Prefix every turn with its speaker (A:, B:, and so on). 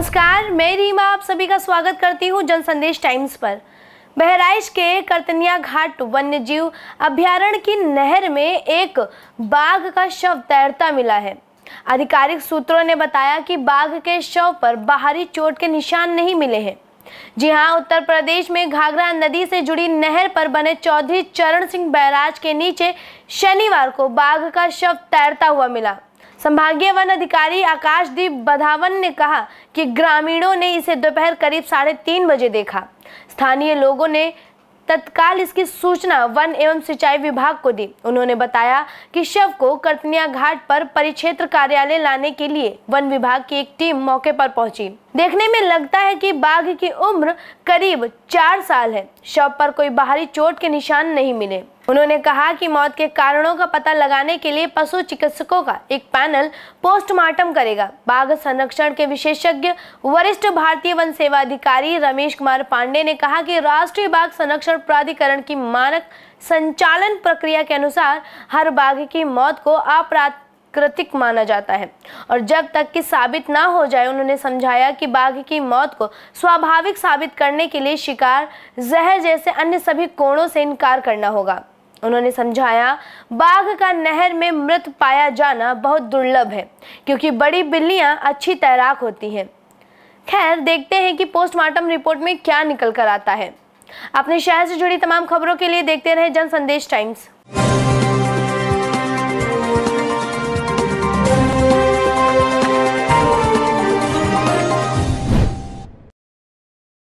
A: नमस्कार मैं रीमा आप सभी का स्वागत करती हूँ जन संदेश टाइम्स पर बहराइच के करतनिया घाट वन्य जीव अभ्यारण्य की नहर में एक बाघ का शव तैरता मिला है आधिकारिक सूत्रों ने बताया कि बाघ के शव पर बाहरी चोट के निशान नहीं मिले हैं जी हाँ उत्तर प्रदेश में घाघरा नदी से जुड़ी नहर पर बने चौधरी चरण सिंह बैराज के नीचे शनिवार को बाघ का शव तैरता हुआ मिला संभागीय वन अधिकारी आकाशदीप बधावन ने कहा कि ग्रामीणों ने इसे दोपहर करीब साढ़े तीन बजे देखा स्थानीय लोगों ने तत्काल इसकी सूचना वन एवं सिंचाई विभाग को दी उन्होंने बताया कि शव को कर्तनिया घाट पर परिक्षेत्र कार्यालय लाने के लिए वन विभाग की एक टीम मौके पर पहुंची देखने में लगता है कि बाघ की उम्र करीब चार साल है शव पर कोई बाहरी चोट के निशान नहीं मिले उन्होंने कहा कि मौत के कारणों का पता लगाने के लिए पशु चिकित्सकों का एक पैनल पोस्टमार्टम करेगा बाघ संरक्षण के विशेषज्ञ वरिष्ठ भारतीय वन सेवा अधिकारी रमेश कुमार पांडे ने कहा कि राष्ट्रीय बाघ संरक्षण प्राधिकरण की मानक संचालन प्रक्रिया के अनुसार हर बाघ की मौत को अपराध कृतिक माना जाता है और जब तक कि साबित ना हो जाए उन्होंने समझाया कि बाघ की मौत को स्वाभाविक साबित करने के लिए शिकार जहर जैसे अन्य सभी कोणों से इनकार करना होगा उन्होंने समझाया बाघ का नहर में मृत पाया जाना बहुत दुर्लभ है क्योंकि बड़ी बिल्लियां अच्छी तैराक होती हैं खैर देखते हैं कि पोस्टमार्टम रिपोर्ट में क्या निकल कर आता है अपने शहर से जुड़ी तमाम खबरों के लिए देखते रहे जन संदेश टाइम्स